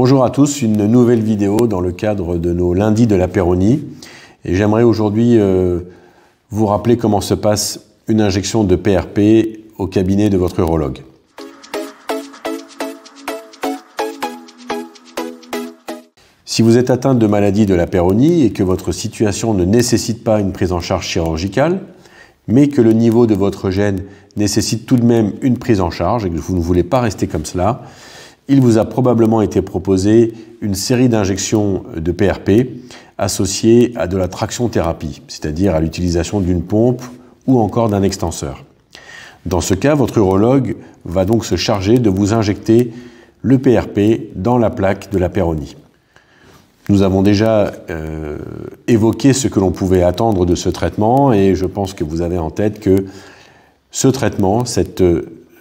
Bonjour à tous, une nouvelle vidéo dans le cadre de nos lundis de la péronie. Et j'aimerais aujourd'hui euh, vous rappeler comment se passe une injection de PRP au cabinet de votre urologue. Si vous êtes atteinte de maladie de la péronie et que votre situation ne nécessite pas une prise en charge chirurgicale, mais que le niveau de votre gène nécessite tout de même une prise en charge et que vous ne voulez pas rester comme cela, il vous a probablement été proposé une série d'injections de PRP associées à de la traction thérapie, c'est-à-dire à, l'utilisation d'une pompe ou encore d'un extenseur. Dans ce cas, votre urologue va donc se charger de vous injecter le PRP dans la plaque de la péronie. Nous avons déjà euh, évoqué ce que l'on pouvait attendre de ce traitement et je pense que vous avez en tête que ce traitement, cette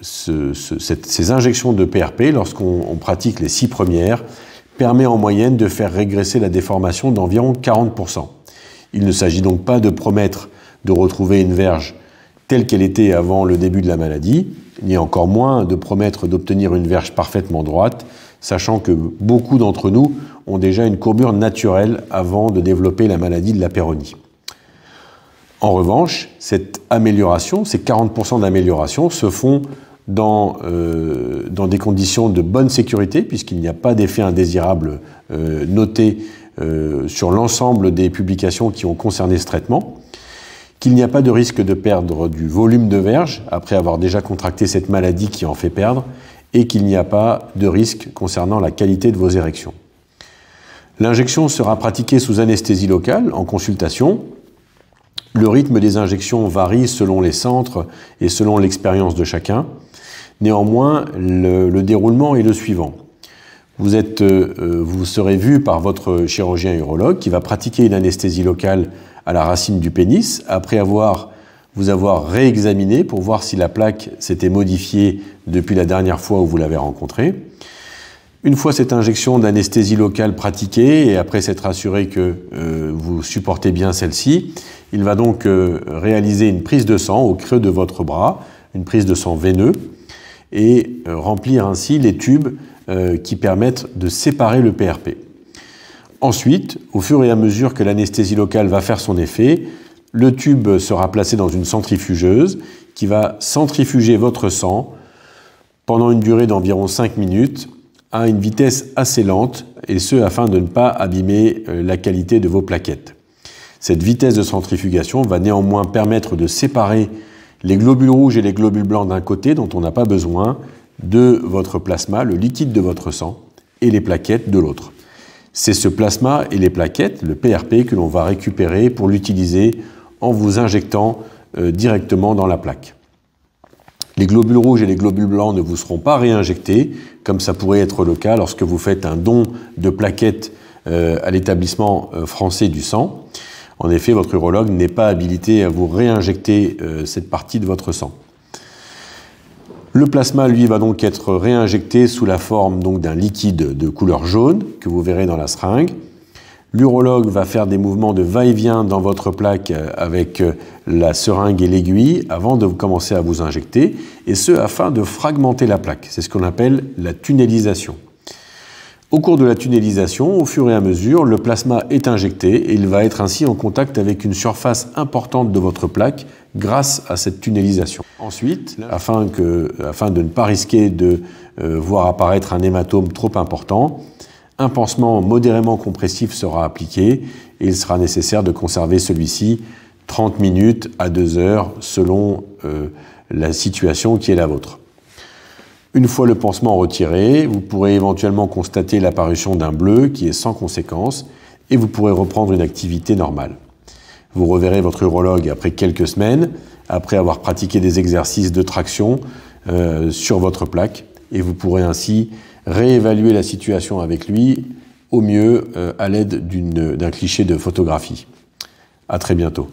ce, ces injections de PRP, lorsqu'on pratique les six premières, permet en moyenne de faire régresser la déformation d'environ 40%. Il ne s'agit donc pas de promettre de retrouver une verge telle qu'elle était avant le début de la maladie, ni encore moins de promettre d'obtenir une verge parfaitement droite, sachant que beaucoup d'entre nous ont déjà une courbure naturelle avant de développer la maladie de la péronie. En revanche, cette amélioration, ces 40% d'amélioration se font euh, dans, des conditions de bonne sécurité, puisqu'il n'y a pas d'effet indésirable euh, noté euh, sur l'ensemble des publications qui ont concerné ce traitement, qu'il n'y a pas de risque de perdre du volume de verge après avoir déjà contracté cette maladie qui en fait perdre, et qu'il n'y a pas de risque concernant la qualité de vos érections. L'injection sera pratiquée sous anesthésie locale en consultation le rythme des injections varie selon les centres et selon l'expérience de chacun. Néanmoins, le, déroulement est le suivant. Vous, euh, euh, vous serez vu par votre chirurgien urologue qui va pratiquer une anesthésie locale à la racine du pénis après avoir vous avoir réexaminé pour voir si la plaque s'était modifiée depuis la dernière fois où vous l'avez rencontrée. Une fois cette injection d'anesthésie locale pratiquée et après s'être assuré que euh, vous supportez bien celle-ci, il va donc euh, réaliser une prise de sang au creux de votre bras, une prise de sang veineux, et euh, remplir ainsi les tubes qui permettent de séparer le PRP. Ensuite, au fur et à mesure que l'anesthésie locale va faire son effet, le tube sera placé dans une centrifugeuse qui va centrifuger votre sang pendant une durée d'environ 5 minutes à une vitesse assez lente, et ce afin de ne pas abîmer euh, la qualité de vos plaquettes. Cette vitesse de centrifugation va néanmoins permettre de séparer les globules rouges et les globules blancs d'un côté dont on n'a pas besoin, de votre plasma, le liquide de votre sang, et les plaquettes de l'autre. C'est ce plasma et les plaquettes, le PRP, que l'on va récupérer pour l'utiliser en vous injectant euh, directement dans la plaque. Les globules rouges et les globules blancs ne vous seront pas réinjectés, comme ça pourrait être le cas lorsque vous faites un don de plaquettes euh, à l'établissement euh, français du sang. En effet, votre urologue n'est pas habilité à vous réinjecter euh, cette partie de votre sang. Le plasma, lui, va donc être réinjecté sous la forme d'un liquide de couleur jaune que vous verrez dans la seringue. L'urologue va faire des mouvements de va-et-vient dans votre plaque euh, avec euh, la seringue et l'aiguille avant de commencer à vous injecter, et ce afin de fragmenter la plaque. C'est ce qu'on appelle la tunnelisation. Au cours de la tunnelisation, au fur et à mesure, le plasma est injecté et il va être ainsi en contact avec une surface importante de votre plaque grâce à cette tunnelisation. Ensuite, afin, de ne pas risquer de euh, voir apparaître un hématome trop important, un pansement modérément compressif sera appliqué et il sera nécessaire de conserver celui-ci 30 minutes à 2 heures selon euh, la situation qui est la vôtre. Une fois le pansement retiré, vous pourrez éventuellement constater l'apparition d'un bleu qui est sans conséquence et vous pourrez reprendre une activité normale. Vous reverrez votre urologue après quelques semaines, après avoir pratiqué des exercices de traction euh, sur votre plaque et vous pourrez ainsi réévaluer la situation avec lui, au mieux euh, à l'aide d'un cliché de photographie. À très bientôt.